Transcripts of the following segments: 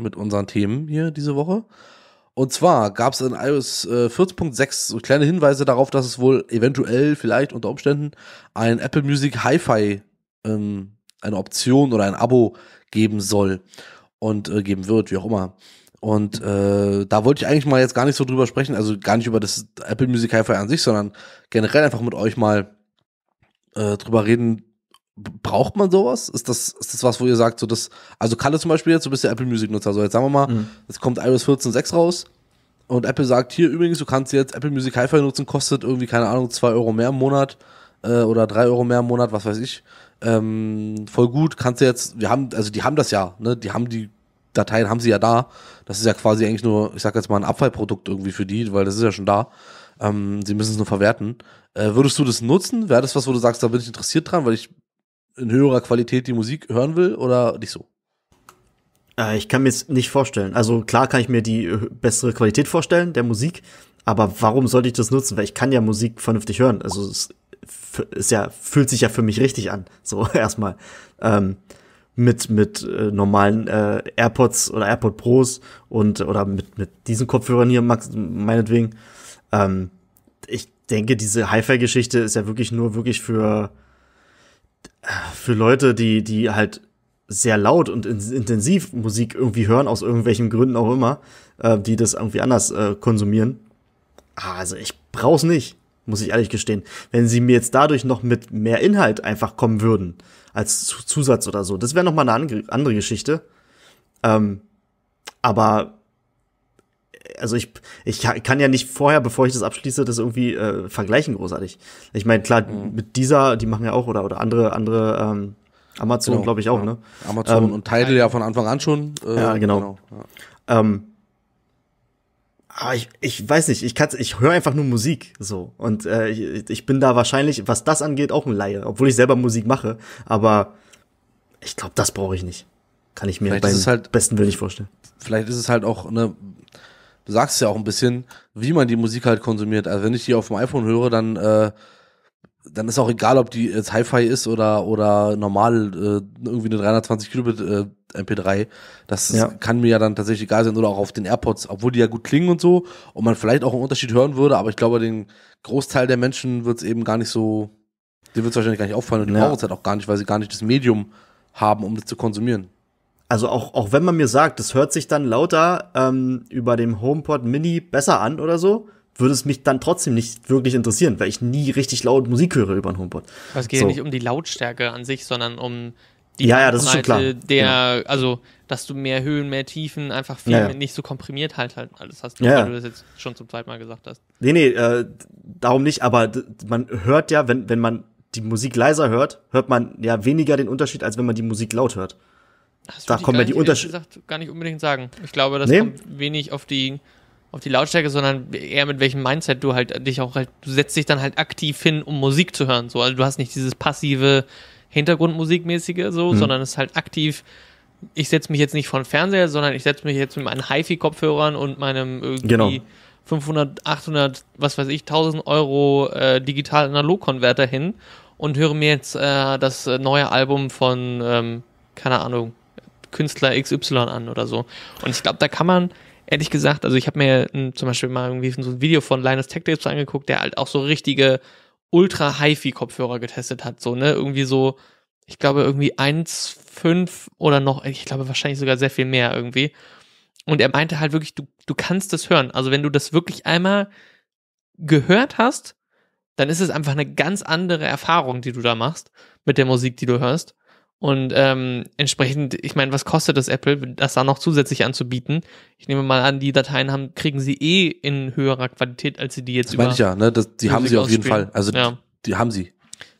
mit unseren Themen hier diese Woche. Und zwar gab es in iOS 14.6 äh, so kleine Hinweise darauf, dass es wohl eventuell, vielleicht unter Umständen, ein Apple Music Hi-Fi, ähm, eine Option oder ein Abo geben soll und äh, geben wird, wie auch immer. Und äh, da wollte ich eigentlich mal jetzt gar nicht so drüber sprechen, also gar nicht über das Apple Music Hi-Fi an sich, sondern generell einfach mit euch mal äh, drüber reden, braucht man sowas? Ist das, ist das was, wo ihr sagt, so das, also Kalle zum Beispiel jetzt, du bist ja Apple Music Nutzer, so jetzt sagen wir mal, mhm. jetzt kommt iOS 14.6 raus und Apple sagt, hier übrigens, du kannst jetzt Apple Music Hi-Fi nutzen, kostet irgendwie, keine Ahnung, zwei Euro mehr im Monat äh, oder drei Euro mehr im Monat, was weiß ich. Ähm, voll gut, kannst du jetzt, wir haben, also die haben das ja, ne, die haben die Dateien, haben sie ja da. Das ist ja quasi eigentlich nur, ich sag jetzt mal, ein Abfallprodukt irgendwie für die, weil das ist ja schon da. Ähm, sie müssen es nur verwerten. Äh, würdest du das nutzen? Wäre das was, wo du sagst, da bin ich interessiert dran, weil ich in höherer Qualität die Musik hören will oder nicht so? Äh, ich kann mir es nicht vorstellen. Also klar kann ich mir die äh, bessere Qualität vorstellen der Musik, aber warum sollte ich das nutzen? Weil ich kann ja Musik vernünftig hören. Also es ist ja fühlt sich ja für mich richtig an. So erstmal ähm, mit mit äh, normalen äh, Airpods oder Airpod Pros und oder mit mit diesen Kopfhörern hier Max, meinetwegen. Ähm, ich denke, diese Hi-Fi-Geschichte ist ja wirklich nur wirklich für für Leute, die, die halt sehr laut und intensiv Musik irgendwie hören, aus irgendwelchen Gründen auch immer, äh, die das irgendwie anders äh, konsumieren. Ah, also ich brauch's nicht, muss ich ehrlich gestehen. Wenn sie mir jetzt dadurch noch mit mehr Inhalt einfach kommen würden, als Zusatz oder so, das wäre nochmal eine andere Geschichte. Ähm, aber also ich, ich kann ja nicht vorher, bevor ich das abschließe, das irgendwie äh, vergleichen großartig. Ich meine, klar, mhm. mit dieser, die machen ja auch, oder, oder andere, andere ähm, Amazon, genau, glaube ich auch, ja. ne? Amazon ähm, und Tidal ja von Anfang an schon. Äh, ja, genau. genau ja. Ähm, aber ah, ich, ich weiß nicht, ich kann's, ich höre einfach nur Musik so. Und äh, ich, ich bin da wahrscheinlich, was das angeht, auch ein Laie, obwohl ich selber Musik mache. Aber ich glaube, das brauche ich nicht. Kann ich mir vielleicht beim halt, besten Willen nicht vorstellen. Vielleicht ist es halt auch eine du sagst ja auch ein bisschen, wie man die Musik halt konsumiert. Also wenn ich die auf dem iPhone höre, dann äh, dann ist auch egal, ob die jetzt Hi-Fi ist oder, oder normal äh, irgendwie eine 320 Kilobit äh, MP3. Das ja. kann mir ja dann tatsächlich egal sein oder auch auf den AirPods, obwohl die ja gut klingen und so und man vielleicht auch einen Unterschied hören würde, aber ich glaube, den Großteil der Menschen wird es eben gar nicht so, dir wird es wahrscheinlich gar nicht auffallen und die ja. brauchen es halt auch gar nicht, weil sie gar nicht das Medium haben, um das zu konsumieren also auch, auch wenn man mir sagt, das hört sich dann lauter ähm, über dem HomePod Mini besser an oder so, würde es mich dann trotzdem nicht wirklich interessieren, weil ich nie richtig laut Musik höre über den HomePod. Aber also es geht so. ja nicht um die Lautstärke an sich, sondern um die ja, ja, das ist schon klar. der, ja. also dass du mehr Höhen, mehr Tiefen, einfach viel ja, ja. nicht so komprimiert halt halt alles hast, du, ja, weil du das jetzt schon zum zweiten Mal gesagt hast. Nee, nee, äh, darum nicht, aber man hört ja, wenn, wenn man die Musik leiser hört, hört man ja weniger den Unterschied, als wenn man die Musik laut hört. Das da kommen ja die Unterschiede. gar nicht unbedingt sagen. Ich glaube, das nee. kommt wenig auf die, auf die Lautstärke, sondern eher mit welchem Mindset du halt dich auch halt, du setzt dich dann halt aktiv hin, um Musik zu hören. So, also du hast nicht dieses passive Hintergrundmusikmäßige so, hm. sondern es ist halt aktiv. Ich setze mich jetzt nicht vor den Fernseher, sondern ich setze mich jetzt mit meinen HiFi-Kopfhörern und meinem irgendwie genau. 500, 800, was weiß ich, 1000 Euro äh, digital-analog-Konverter hin und höre mir jetzt äh, das neue Album von, ähm, keine Ahnung, Künstler XY an oder so. Und ich glaube, da kann man, ehrlich gesagt, also ich habe mir m, zum Beispiel mal irgendwie so ein Video von Linus Tech Tips angeguckt, der halt auch so richtige ultra hi-fi Kopfhörer getestet hat, so, ne, irgendwie so, ich glaube irgendwie 1,5 oder noch, ich glaube wahrscheinlich sogar sehr viel mehr irgendwie. Und er meinte halt wirklich, du, du kannst das hören. Also wenn du das wirklich einmal gehört hast, dann ist es einfach eine ganz andere Erfahrung, die du da machst mit der Musik, die du hörst. Und ähm, entsprechend, ich meine, was kostet das Apple, das da noch zusätzlich anzubieten? Ich nehme mal an, die Dateien haben, kriegen sie eh in höherer Qualität, als sie die jetzt das über. Meine ich ja, ne? Das, die haben sie auf jeden Fall. Also ja. die, haben sie.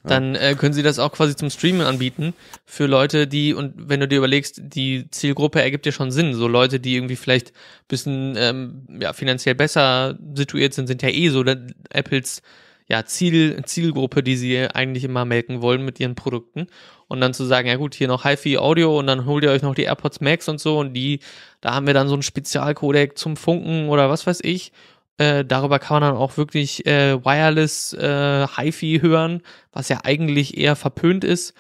Ja. Dann äh, können sie das auch quasi zum Streamen anbieten für Leute, die, und wenn du dir überlegst, die Zielgruppe ergibt ja schon Sinn. So Leute, die irgendwie vielleicht bisschen ähm, ja, finanziell besser situiert sind, sind ja eh so der, Apples ja, Ziel, Zielgruppe, die sie eigentlich immer melken wollen mit ihren Produkten und dann zu sagen, ja gut, hier noch HiFi Audio und dann holt ihr euch noch die AirPods Max und so und die, da haben wir dann so einen Spezialcodec zum Funken oder was weiß ich. Äh, darüber kann man dann auch wirklich äh, wireless äh, HiFi hören, was ja eigentlich eher verpönt ist.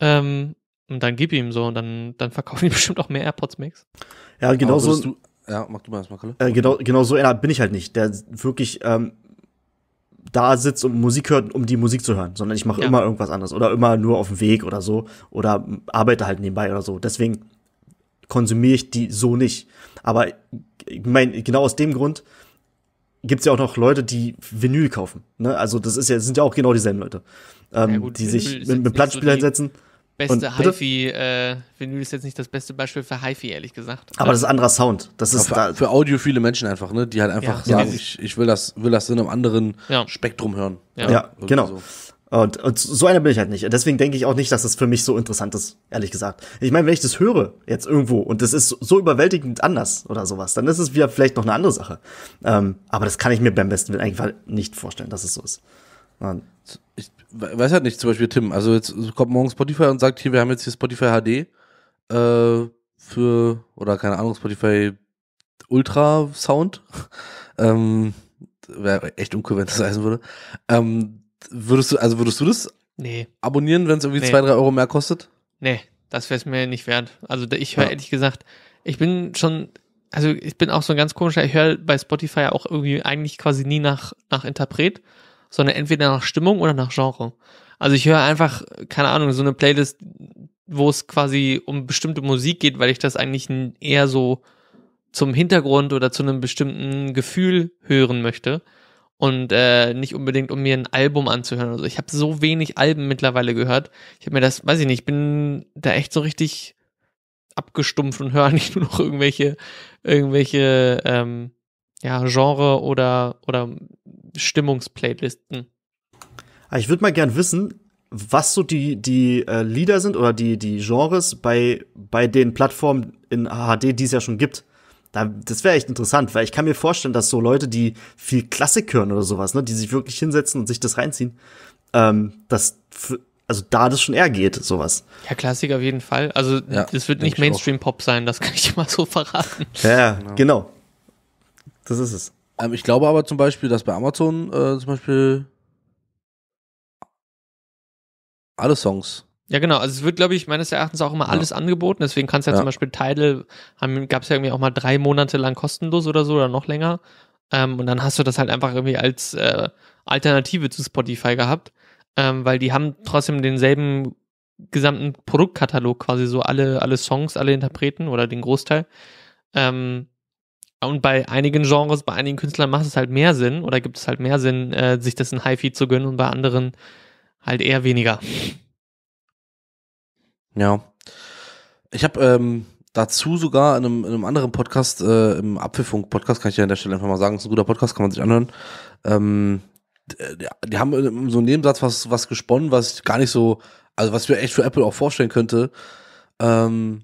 Ähm, und dann gib ihm so und dann, dann verkaufen die bestimmt auch mehr AirPods Max. Ja, genau so. Ja, mach du mal erstmal, Kalle. Äh, genau, genau so einer bin ich halt nicht, der wirklich ähm, da sitze und Musik hört, um die Musik zu hören, sondern ich mache ja. immer irgendwas anderes oder immer nur auf dem Weg oder so oder arbeite halt nebenbei oder so. Deswegen konsumiere ich die so nicht. Aber ich meine, genau aus dem Grund gibt es ja auch noch Leute, die Vinyl kaufen. Ne? Also das ist ja, sind ja auch genau dieselben Leute, ähm, ja, gut, die Vinyl sich mit, mit Plattenspieler so hinsetzen. Die beste HiFi, äh, Vinyl ist jetzt nicht das beste Beispiel für HiFi, ehrlich gesagt. Aber das ist ein anderer Sound. Das ist ja, für, für audiophile Menschen einfach, ne? Die halt einfach ja, sagen, ich, ich will das, will das in einem anderen Spektrum hören. Ja, genau. So. Und, und, so einer bin ich halt nicht. Deswegen denke ich auch nicht, dass das für mich so interessant ist, ehrlich gesagt. Ich meine, wenn ich das höre jetzt irgendwo und das ist so überwältigend anders oder sowas, dann ist es wieder vielleicht noch eine andere Sache. Ähm, aber das kann ich mir beim besten Willen eigentlich halt nicht vorstellen, dass es so ist. Nein. Ich weiß halt nicht, zum Beispiel Tim. Also jetzt kommt morgen Spotify und sagt, hier, wir haben jetzt hier Spotify HD äh, für, oder keine Ahnung, Spotify Ultra Sound. ähm, Wäre echt uncool, wenn das heißen würde. Ähm, würdest du, also würdest du das nee. abonnieren, wenn es irgendwie nee. zwei, drei Euro mehr kostet? Nee, das wäre es mir nicht wert. Also ich höre ja. ehrlich gesagt, ich bin schon, also ich bin auch so ein ganz komischer, ich höre bei Spotify auch irgendwie eigentlich quasi nie nach, nach Interpret sondern entweder nach Stimmung oder nach Genre. Also ich höre einfach, keine Ahnung, so eine Playlist, wo es quasi um bestimmte Musik geht, weil ich das eigentlich eher so zum Hintergrund oder zu einem bestimmten Gefühl hören möchte und äh, nicht unbedingt, um mir ein Album anzuhören. Also ich habe so wenig Alben mittlerweile gehört. Ich habe mir das, weiß ich nicht, bin da echt so richtig abgestumpft und höre eigentlich nur noch irgendwelche, irgendwelche ähm, ja, Genre oder, oder Stimmungsplaylisten. Ah, ich würde mal gern wissen, was so die, die äh, Lieder sind oder die, die Genres bei, bei den Plattformen in HD, die es ja schon gibt. Da, das wäre echt interessant, weil ich kann mir vorstellen, dass so Leute, die viel Klassik hören oder sowas, ne, die sich wirklich hinsetzen und sich das reinziehen, ähm, dass also da das schon eher geht, sowas. Ja, Klassik auf jeden Fall. Also ja, das wird nicht Mainstream-Pop sein, das kann ich immer so verraten. Ja, genau. genau. Das ist es. Ähm, ich glaube aber zum Beispiel, dass bei Amazon äh, zum Beispiel alle Songs. Ja, genau. Also es wird, glaube ich, meines Erachtens auch immer ja. alles angeboten. Deswegen kannst du ja, ja, zum Beispiel Tidal, gab es ja irgendwie auch mal drei Monate lang kostenlos oder so oder noch länger. Ähm, und dann hast du das halt einfach irgendwie als äh, Alternative zu Spotify gehabt, ähm, weil die haben trotzdem denselben gesamten Produktkatalog quasi so alle, alle Songs, alle Interpreten oder den Großteil. Ähm, Ah, und bei einigen Genres, bei einigen Künstlern macht es halt mehr Sinn oder gibt es halt mehr Sinn, äh, sich das in Hi-Fi zu gönnen und bei anderen halt eher weniger. Ja. Ich habe ähm, dazu sogar in einem, in einem anderen Podcast, äh, im Apfelfunk-Podcast, kann ich ja an der Stelle einfach mal sagen, ist ein guter Podcast, kann man sich anhören. Ähm, die, die, haben so einen Nebensatz was, was gesponnen, was ich gar nicht so, also was ich mir echt für Apple auch vorstellen könnte. Ähm,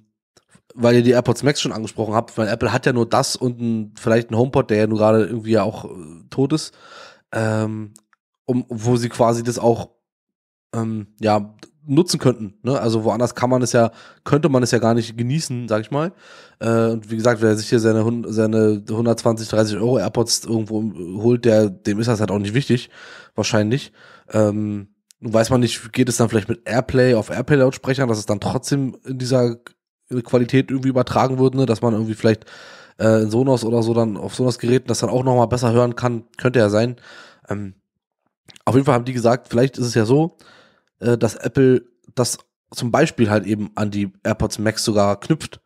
weil ihr die AirPods Max schon angesprochen habt, weil Apple hat ja nur das und ein, vielleicht ein HomePod, der ja nur gerade irgendwie ja auch äh, tot ist, ähm, um, wo sie quasi das auch ähm, ja nutzen könnten. Ne? Also woanders kann man es ja, könnte man es ja gar nicht genießen, sag ich mal. Äh, und wie gesagt, wer sich hier seine, seine 120, 30 Euro AirPods irgendwo äh, holt, der, dem ist das halt auch nicht wichtig, wahrscheinlich. Ähm, weiß man nicht, geht es dann vielleicht mit Airplay auf Airplay-Lautsprechern, dass es dann trotzdem in dieser Qualität irgendwie übertragen würden, ne? dass man irgendwie vielleicht äh, in Sonos oder so dann auf Sonos-Geräten das dann auch nochmal besser hören kann, könnte ja sein. Ähm, auf jeden Fall haben die gesagt, vielleicht ist es ja so, äh, dass Apple das zum Beispiel halt eben an die AirPods Max sogar knüpft.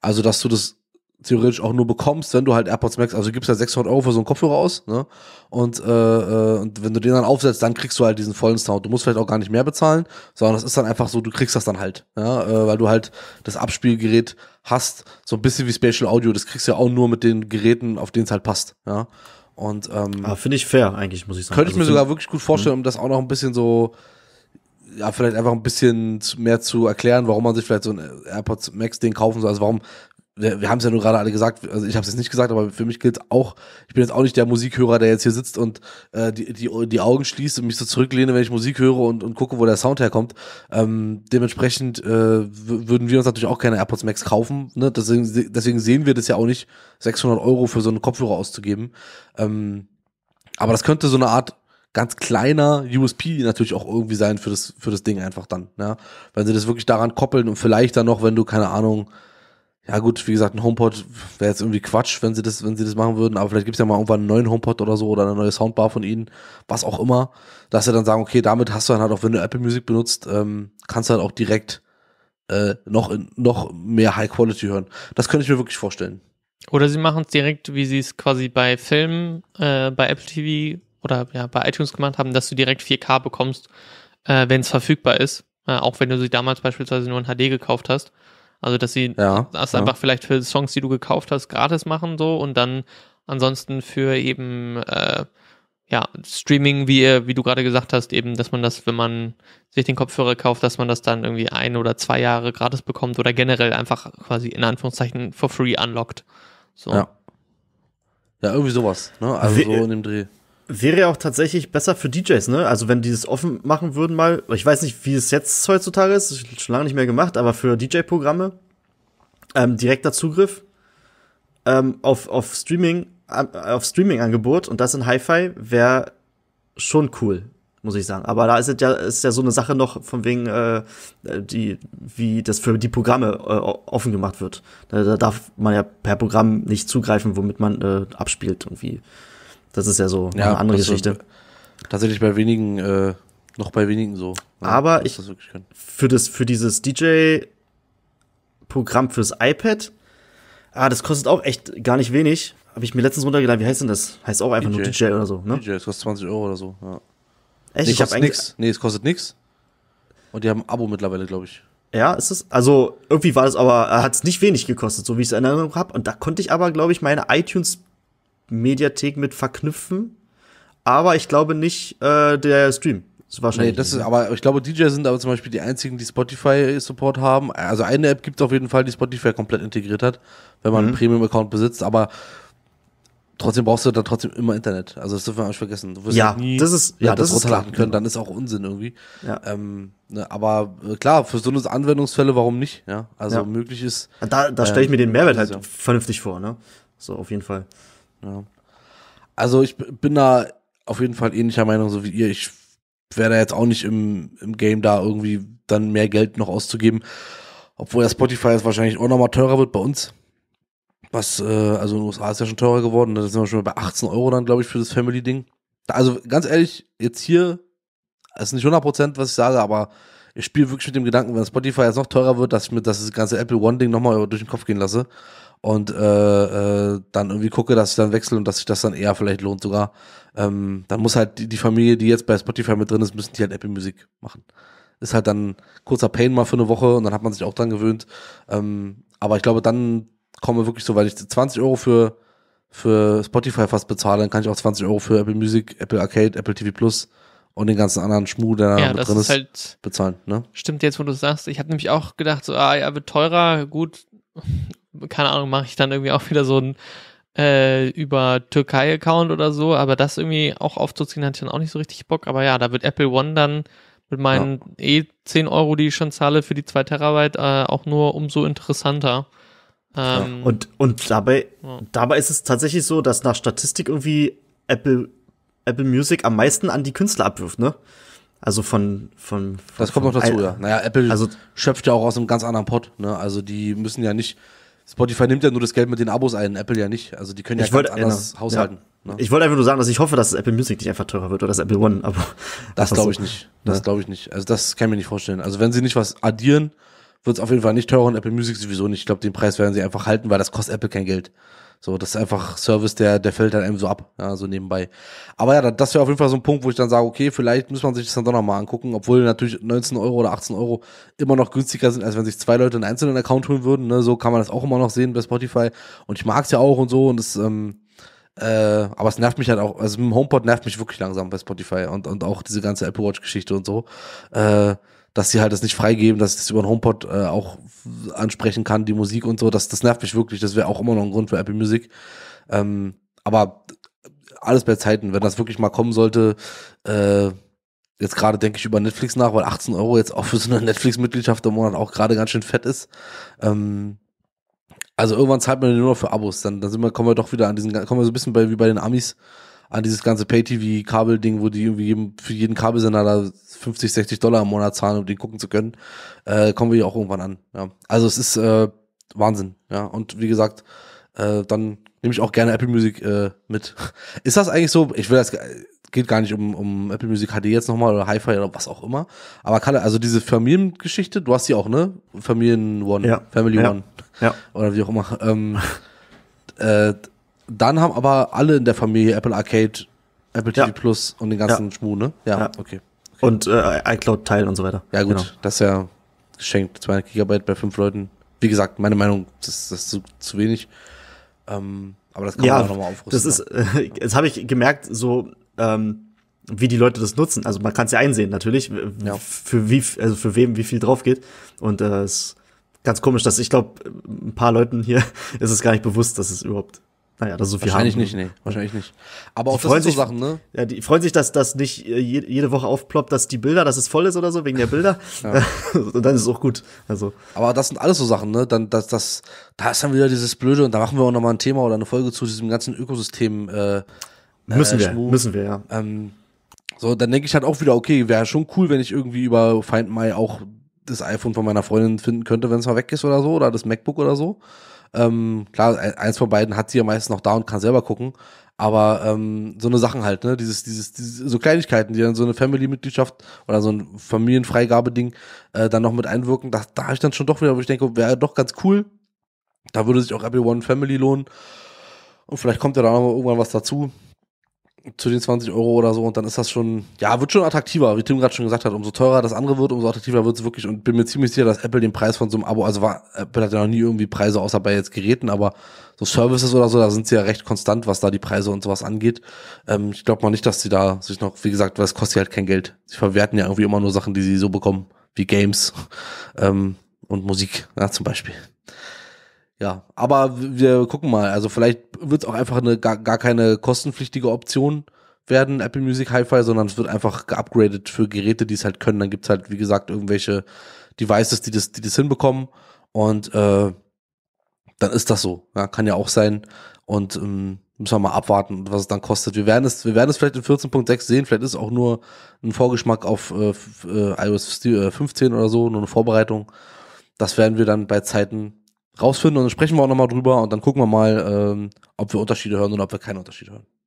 Also, dass du das theoretisch auch nur bekommst, wenn du halt AirPods Max, also du gibst halt 600 Euro für so einen Kopfhörer aus, ne? Und, äh, äh, und wenn du den dann aufsetzt, dann kriegst du halt diesen vollen Sound. Du musst vielleicht auch gar nicht mehr bezahlen, sondern das ist dann einfach so, du kriegst das dann halt, ja? Äh, weil du halt das Abspielgerät hast, so ein bisschen wie Spatial Audio, das kriegst du ja auch nur mit den Geräten, auf denen es halt passt, ja? Und ähm, ah, finde ich fair eigentlich, muss ich sagen. Könnte ich also, mir sogar wirklich gut vorstellen, um das auch noch ein bisschen so ja, vielleicht einfach ein bisschen mehr zu erklären, warum man sich vielleicht so ein AirPods Max Ding kaufen soll. Also warum wir, wir haben es ja nur gerade alle gesagt, also ich habe es jetzt nicht gesagt, aber für mich gilt auch, ich bin jetzt auch nicht der Musikhörer, der jetzt hier sitzt und äh, die, die, die Augen schließt und mich so zurücklehne, wenn ich Musik höre und, und gucke, wo der Sound herkommt. Ähm, dementsprechend äh, würden wir uns natürlich auch keine AirPods Max kaufen. Ne? Deswegen, deswegen sehen wir das ja auch nicht, 600 Euro für so einen Kopfhörer auszugeben. Ähm, aber das könnte so eine Art ganz kleiner USP natürlich auch irgendwie sein für das, für das Ding einfach dann. Ne? Wenn sie das wirklich daran koppeln und vielleicht dann noch, wenn du, keine Ahnung, ja gut, wie gesagt, ein HomePod wäre jetzt irgendwie Quatsch, wenn sie das, wenn sie das machen würden, aber vielleicht gibt es ja mal irgendwann einen neuen HomePod oder so oder eine neue Soundbar von ihnen, was auch immer, dass sie dann sagen, okay, damit hast du dann halt auch, wenn du Apple Music benutzt, ähm, kannst du halt auch direkt äh, noch, in, noch mehr High Quality hören. Das könnte ich mir wirklich vorstellen. Oder sie machen es direkt, wie sie es quasi bei Filmen, äh, bei Apple TV oder ja, bei iTunes gemacht haben, dass du direkt 4K bekommst, äh, wenn es verfügbar ist. Äh, auch wenn du sie damals beispielsweise nur in HD gekauft hast. Also, dass sie ja, das ja. einfach vielleicht für Songs, die du gekauft hast, gratis machen so und dann ansonsten für eben äh, ja, Streaming, wie, wie du gerade gesagt hast, eben, dass man das, wenn man sich den Kopfhörer kauft, dass man das dann irgendwie ein oder zwei Jahre gratis bekommt oder generell einfach quasi in Anführungszeichen for free unlockt. So. Ja. Ja, irgendwie sowas, ne? Also so in dem Dreh. Wäre ja auch tatsächlich besser für DJs, ne? Also wenn die das offen machen würden mal. Ich weiß nicht, wie es jetzt heutzutage ist, schon lange nicht mehr gemacht, aber für DJ-Programme ähm, direkter Zugriff ähm, auf, auf Streaming, äh, auf Streaming-Angebot und das in Hi-Fi wäre schon cool, muss ich sagen. Aber da ist es ja, ist ja so eine Sache noch von wegen, äh, die, wie das für die Programme äh, offen gemacht wird. Da, da, darf man ja per Programm nicht zugreifen, womit man äh, abspielt irgendwie. Das ist ja so ja, eine andere Geschichte. Ist, tatsächlich bei wenigen, äh, noch bei wenigen so. Ja, Aber ich, das für das, für dieses DJ-Programm fürs iPad, ah, das kostet auch echt gar nicht wenig. Habe ich mir letztens runtergeladen, wie heißt denn das? Heißt auch einfach DJ. nur DJ oder so, ne? DJ, es kostet 20 Euro oder so, ja. Echt? Nee, ich hab nix. Nee, es kostet nichts. Und die haben ein Abo mittlerweile, glaube ich. Ja, ist es. Also irgendwie war es aber, äh, hat es nicht wenig gekostet, so wie ich es in Erinnerung habe. Und da konnte ich aber, glaube ich, meine iTunes Mediathek mit verknüpfen. Aber ich glaube nicht äh, der Stream. Das Ist wahrscheinlich. Nee, das ist, aber ich glaube, DJs sind aber zum Beispiel die einzigen, die Spotify-Support haben. Also eine App gibt es auf jeden Fall, die Spotify komplett integriert hat, wenn man mhm. einen Premium-Account besitzt, aber trotzdem brauchst du da trotzdem immer Internet. Also das dürfen wir nicht vergessen. Du wirst ja, nie das ist, ja, das, das ist runterladen klar, können, dann ist auch Unsinn irgendwie. Ja. Ähm, ne, aber äh, klar, für so eine Anwendungsfälle, warum nicht? Ja, also ja. möglich ist. Da, da stelle ich mir ähm, den Mehrwert halt vernünftig vor, ne? So, auf jeden Fall. Ja. Also ich bin da auf jeden Fall ähnlicher Meinung so wie ihr. Ich wäre da jetzt auch nicht im, im Game da irgendwie dann mehr Geld noch auszugeben. Obwohl ja Spotify jetzt wahrscheinlich auch nochmal teurer wird bei uns. Was, äh, also in den USA ist ja schon teurer geworden. Da sind wir schon bei 18 Euro dann, glaube ich, für das Family-Ding. Also ganz ehrlich, jetzt hier, ist nicht 100 was ich sage, aber ich spiele wirklich mit dem Gedanken, wenn Spotify jetzt noch teurer wird, dass ich mir das ganze Apple One-Ding nochmal durch den Kopf gehen lasse und äh, äh, dann irgendwie gucke, dass ich dann wechsle und dass sich das dann eher vielleicht lohnt sogar. Ähm, dann muss halt die, die Familie, die jetzt bei Spotify mit drin ist, müssen die halt Apple Music machen. Ist halt dann kurzer Pain mal für eine Woche und dann hat man sich auch dran gewöhnt. Ähm, aber ich glaube, dann komme wirklich so, weil ich 20 Euro für für Spotify fast bezahle, dann kann ich auch 20 Euro für Apple Music, Apple Arcade, Apple TV Plus und den ganzen anderen Schmuh, der da ja, drin ist, ist halt bezahlen. Ne? Stimmt jetzt, wo du sagst. Ich habe nämlich auch gedacht, so, ah ja, wird teurer, gut, keine Ahnung, mache ich dann irgendwie auch wieder so ein äh, über Türkei-Account oder so, aber das irgendwie auch aufzuziehen, hatte ich dann auch nicht so richtig Bock. Aber ja, da wird Apple One dann mit meinen ja. eh 10 Euro, die ich schon zahle für die 2 Terabyte, äh, auch nur umso interessanter. Ähm, ja. Und, und dabei, ja. dabei ist es tatsächlich so, dass nach Statistik irgendwie Apple Apple Music am meisten an die Künstler abwirft, ne? Also von, von, von Das kommt noch dazu, I ja. Naja, Apple also, schöpft ja auch aus einem ganz anderen Pot, ne? Also die müssen ja nicht. Spotify nimmt ja nur das Geld mit den Abos ein, Apple ja nicht. Also die können ja ich ganz wollt, anders ja, haushalten. Ja. Ne? Ich wollte einfach nur sagen, dass ich hoffe, dass Apple Music nicht einfach teurer wird oder das Apple One, aber. Das glaube also, ich nicht. Ne? Das glaube ich nicht. Also das kann ich mir nicht vorstellen. Also wenn sie nicht was addieren, wird es auf jeden Fall nicht teurer und Apple Music sowieso nicht. Ich glaube, den Preis werden sie einfach halten, weil das kostet Apple kein Geld. So, das ist einfach Service, der, der fällt dann eben so ab, ja, so nebenbei. Aber ja, das wäre auf jeden Fall so ein Punkt, wo ich dann sage, okay, vielleicht muss man sich das dann doch nochmal angucken, obwohl natürlich 19 Euro oder 18 Euro immer noch günstiger sind, als wenn sich zwei Leute einen einzelnen Account holen würden. Ne? So kann man das auch immer noch sehen bei Spotify. Und ich mag's ja auch und so und das, ähm, äh, aber es nervt mich halt auch, also mit dem HomePod nervt mich wirklich langsam bei Spotify und, und auch diese ganze Apple Watch Geschichte und so. Äh, dass sie halt das nicht freigeben, dass ich das über den HomePod äh, auch ansprechen kann, die Musik und so. Das, das nervt mich wirklich. Das wäre auch immer noch ein Grund für Apple Music. Ähm, aber alles bei Zeiten, wenn das wirklich mal kommen sollte, äh, jetzt gerade denke ich über Netflix nach, weil 18 Euro jetzt auch für so eine Netflix-Mitgliedschaft im Monat auch gerade ganz schön fett ist. Ähm, also irgendwann zahlt man nur noch für Abos, dann, dann sind wir, kommen wir doch wieder an diesen, kommen wir so ein bisschen bei, wie bei den Amis, an dieses ganze Pay-TV-Kabel-Ding, wo die irgendwie für jeden Kabelsender da 50, 60 Dollar im Monat zahlen, um den gucken zu können, äh, kommen wir ja auch irgendwann an. Ja. Also es ist äh, Wahnsinn, ja. Und wie gesagt, äh, dann nehme ich auch gerne Apple Music äh, mit. Ist das eigentlich so? Ich will das äh, geht gar nicht um, um Apple Music HD jetzt nochmal oder Hi-Fi oder was auch immer. Aber Kalle, also diese Familiengeschichte, du hast die auch, ne? Familien One, ja. Family ja. One. Ja. Oder wie auch immer. Ähm, äh, dann haben aber alle in der Familie Apple Arcade, Apple TV ja. Plus und den ganzen ja. Schmuh, ne? Ja, ja. Okay. okay. Und äh, iCloud Teil und so weiter. Ja, gut, genau. das ist ja geschenkt. 200 Gigabyte bei fünf Leuten. Wie gesagt, meine Meinung, das, das ist zu, zu wenig. Ähm, aber das kann ja, man auch nochmal aufrüsten. Das ist, äh, jetzt habe ich gemerkt, so, ähm, wie die Leute das nutzen. Also man kann es ja einsehen natürlich, ja. für wie, also für wem wie viel drauf geht. Und äh, es äh, ist ganz komisch, dass ich glaube, ein paar Leuten hier ist es gar nicht bewusst, dass es überhaupt naja, das ist so viel Wahrscheinlich haben. nicht, nee. Wahrscheinlich nicht. Aber die auch das sind sich, so Sachen, ne? Ja, die freuen sich, dass das nicht jede Woche aufploppt, dass die Bilder, dass es voll ist oder so, wegen der Bilder. und dann ist es auch gut. Also. Aber das sind alles so Sachen, ne? Dann, das, das, da ist dann wieder dieses Blöde und da machen wir auch nochmal ein Thema oder eine Folge zu diesem ganzen Ökosystem. Äh, äh müssen äh, wir, Schmuck. müssen wir, ja. Ähm, so, dann denke ich halt auch wieder, okay, wäre schon cool, wenn ich irgendwie über Find My auch das iPhone von meiner Freundin finden könnte, wenn es mal weg ist oder so, oder das MacBook oder so. Ähm, klar, e-, eins von beiden hat sie ja meistens noch da und kann selber gucken. Aber ähm, so eine Sachen halt, ne? Dieses, dieses, diese, so Kleinigkeiten, die dann so eine Family-Mitgliedschaft oder so ein Familienfreigabeding äh, dann noch mit einwirken, da, da habe ich dann schon doch wieder, wo ich denke, wäre doch ganz cool. Da würde sich auch Apple One Family lohnen. Und vielleicht kommt ja da noch irgendwann was dazu zu den 20 Euro oder so und dann ist das schon, ja, wird schon attraktiver, wie Tim gerade schon gesagt hat, umso teurer das andere wird, umso attraktiver wird es wirklich und bin mir ziemlich sicher, dass Apple den Preis von so einem Abo, also war, Apple hat ja noch nie irgendwie Preise außer bei jetzt Geräten, aber so Services oder so, da sind sie ja recht konstant, was da die Preise und sowas angeht. Ähm, ich glaube mal nicht, dass sie da sich noch, wie gesagt, weil es kostet halt kein Geld. Sie verwerten ja irgendwie immer nur Sachen, die sie so bekommen, wie Games ähm, und Musik, ja, zum Beispiel ja, aber wir gucken mal. Also vielleicht wird es auch einfach eine gar, gar keine kostenpflichtige Option werden, Apple Music Hi-Fi, sondern es wird einfach geupgradet für Geräte, die es halt können. Dann gibt's halt, wie gesagt, irgendwelche Devices, die das, die das hinbekommen. Und äh, dann ist das so. Ja, kann ja auch sein. Und ähm, müssen wir mal abwarten, was es dann kostet. Wir werden es, wir werden es vielleicht in 14.6 sehen. Vielleicht ist auch nur ein Vorgeschmack auf äh, äh iOS 15 äh, oder so, nur eine Vorbereitung. Das werden wir dann bei Zeiten rausfinden und dann sprechen wir auch nochmal drüber und dann gucken wir mal, ähm, ob wir Unterschiede hören oder ob wir keine Unterschiede hören.